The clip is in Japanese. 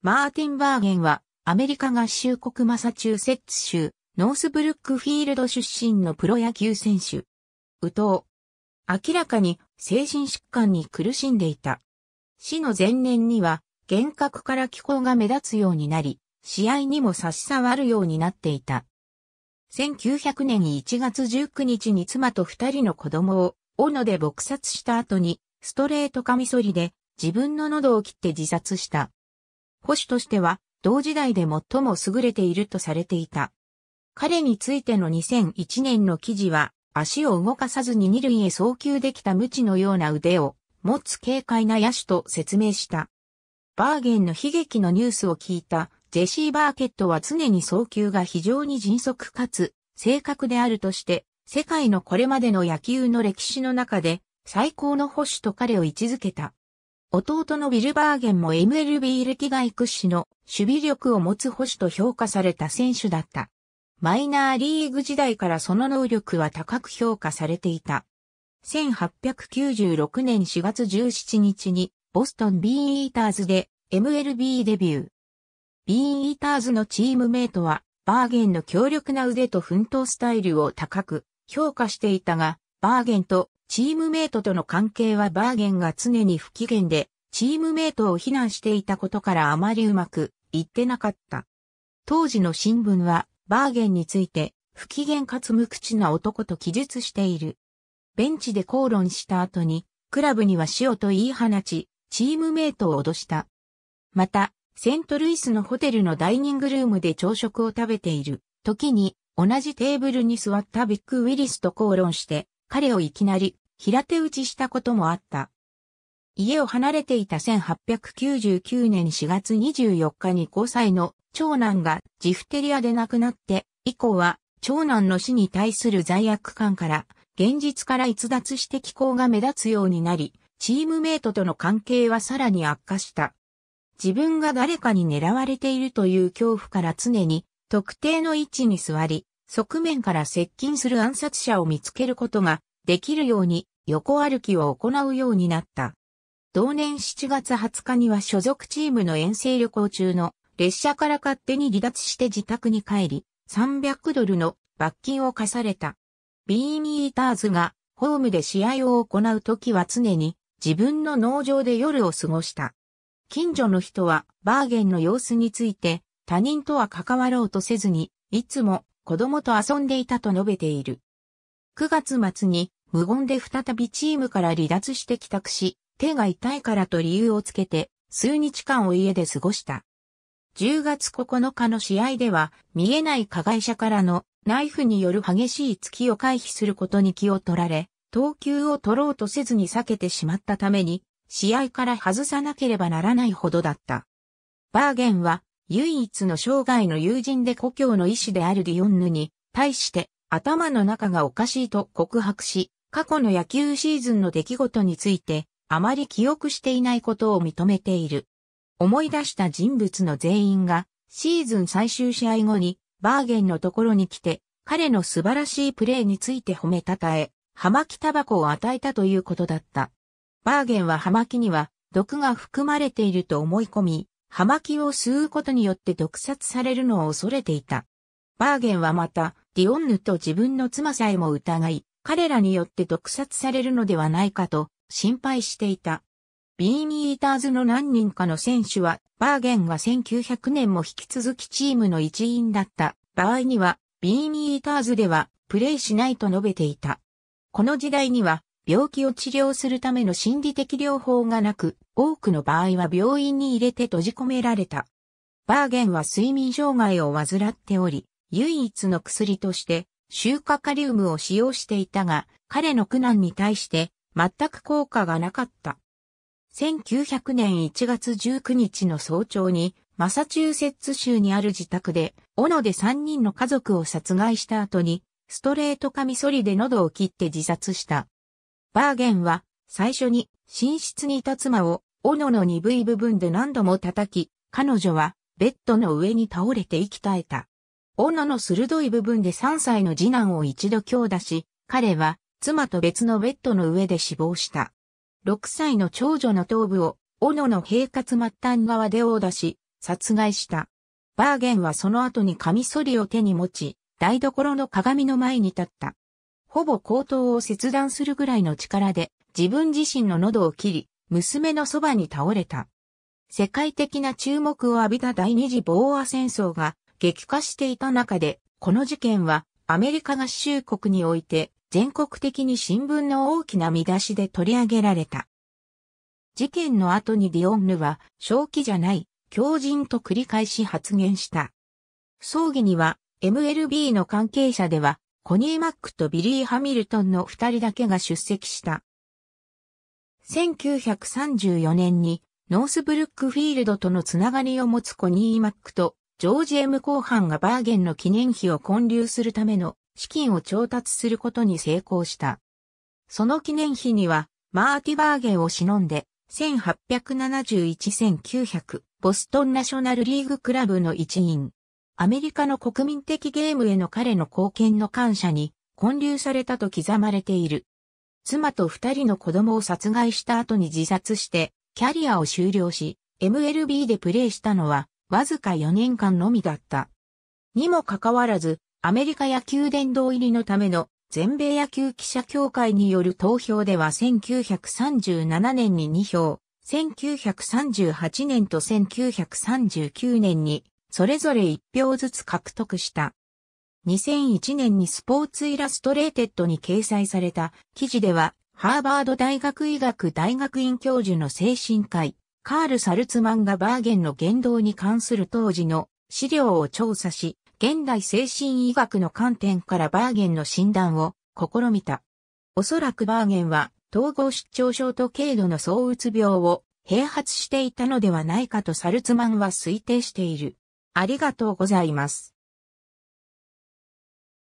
マーティン・バーゲンは、アメリカ合衆国マサチューセッツ州、ノースブルックフィールド出身のプロ野球選手。うとう。明らかに精神疾患に苦しんでいた。死の前年には、幻覚から気候が目立つようになり、試合にも差し障るようになっていた。1900年1月19日に妻と二人の子供を、斧で撲殺した後に、ストレートカミソリで自分の喉を切って自殺した。保守としては同時代で最も優れているとされていた。彼についての2001年の記事は、足を動かさずに二塁へ送球できた無知のような腕を持つ軽快な野手と説明した。バーゲンの悲劇のニュースを聞いたジェシー・バーケットは常に送球が非常に迅速かつ正確であるとして、世界のこれまでの野球の歴史の中で最高の保守と彼を位置づけた。弟のビルバーゲンも MLB 歴代屈指の守備力を持つ保守と評価された選手だった。マイナーリーグ時代からその能力は高く評価されていた。1896年4月17日にボストンビーンイーターズで MLB デビュー。ビーンイーターズのチームメイトはバーゲンの強力な腕と奮闘スタイルを高く評価していたが、バーゲンとチームメイトとの関係はバーゲンが常に不機嫌で、チームメイトを非難していたことからあまりうまくいってなかった。当時の新聞は、バーゲンについて、不機嫌かつ無口な男と記述している。ベンチで口論した後に、クラブには塩と言い放ち、チームメイトを脅した。また、セントルイスのホテルのダイニングルームで朝食を食べている時に、同じテーブルに座ったビッグ・ウィリスと口論して、彼をいきなり平手打ちしたこともあった。家を離れていた1899年4月24日に5歳の長男がジフテリアで亡くなって以降は長男の死に対する罪悪感から現実から逸脱して気候が目立つようになりチームメイトとの関係はさらに悪化した。自分が誰かに狙われているという恐怖から常に特定の位置に座り側面から接近する暗殺者を見つけることができるように横歩きを行うようになった。同年7月20日には所属チームの遠征旅行中の列車から勝手に離脱して自宅に帰り、300ドルの罰金を課された。ビーミーターズがホームで試合を行うときは常に自分の農場で夜を過ごした。近所の人はバーゲンの様子について他人とは関わろうとせずにいつも子供と遊んでいたと述べている。9月末に無言で再びチームから離脱して帰宅し、手が痛いからと理由をつけて、数日間を家で過ごした。10月9日の試合では、見えない加害者からのナイフによる激しい突きを回避することに気を取られ、投球を取ろうとせずに避けてしまったために、試合から外さなければならないほどだった。バーゲンは、唯一の生涯の友人で故郷の医師であるディオンヌに、対して、頭の中がおかしいと告白し、過去の野球シーズンの出来事について、あまり記憶していないことを認めている。思い出した人物の全員が、シーズン最終試合後に、バーゲンのところに来て、彼の素晴らしいプレーについて褒めたたえ、葉巻タバコを与えたということだった。バーゲンは葉巻には毒が含まれていると思い込み、葉巻を吸うことによって毒殺されるのを恐れていた。バーゲンはまた、ディオンヌと自分の妻さえも疑い、彼らによって毒殺されるのではないかと心配していた。ビーミーターズの何人かの選手は、バーゲンが1900年も引き続きチームの一員だった場合には、ビーミーターズではプレイしないと述べていた。この時代には、病気を治療するための心理的療法がなく、多くの場合は病院に入れて閉じ込められた。バーゲンは睡眠障害を患っており、唯一の薬として塩化カリウムを使用していたが、彼の苦難に対して全く効果がなかった。1900年1月19日の早朝に、マサチューセッツ州にある自宅で、斧で3人の家族を殺害した後に、ストレートカミソリで喉を切って自殺した。バーゲンは、最初に、寝室にいた妻を、斧の鈍い部分で何度も叩き、彼女は、ベッドの上に倒れて息絶えた。女の鋭い部分で3歳の次男を一度強打し、彼は妻と別のベッドの上で死亡した。6歳の長女の頭部を、斧の平滑末端側で殴打し、殺害した。バーゲンはその後にカミソリを手に持ち、台所の鏡の前に立った。ほぼ口頭を切断するぐらいの力で、自分自身の喉を切り、娘のそばに倒れた。世界的な注目を浴びた第二次ボーア戦争が激化していた中で、この事件はアメリカ合衆国において全国的に新聞の大きな見出しで取り上げられた。事件の後にディオンヌは正気じゃない、狂人と繰り返し発言した。葬儀には MLB の関係者ではコニー・マックとビリー・ハミルトンの二人だけが出席した。1934年にノースブルックフィールドとのつながりを持つコニー・マックとジョージ・ M 後半がバーゲンの記念碑を建立するための資金を調達することに成功した。その記念碑には、マーティ・バーゲンを忍んで、1871-1900ボストンナショナルリーグクラブの一員。アメリカの国民的ゲームへの彼の貢献の感謝に、建立されたと刻まれている。妻と二人の子供を殺害した後に自殺して、キャリアを終了し、MLB でプレーしたのは、わずか4年間のみだった。にもかかわらず、アメリカ野球殿堂入りのための全米野球記者協会による投票では1937年に2票、1938年と1939年にそれぞれ1票ずつ獲得した。2001年にスポーツイラストレーテッドに掲載された記事では、ハーバード大学医学大学院教授の精神科医、カール・サルツマンがバーゲンの言動に関する当時の資料を調査し、現代精神医学の観点からバーゲンの診断を試みた。おそらくバーゲンは統合失調症と軽度の躁うつ病を併発していたのではないかとサルツマンは推定している。ありがとうございます。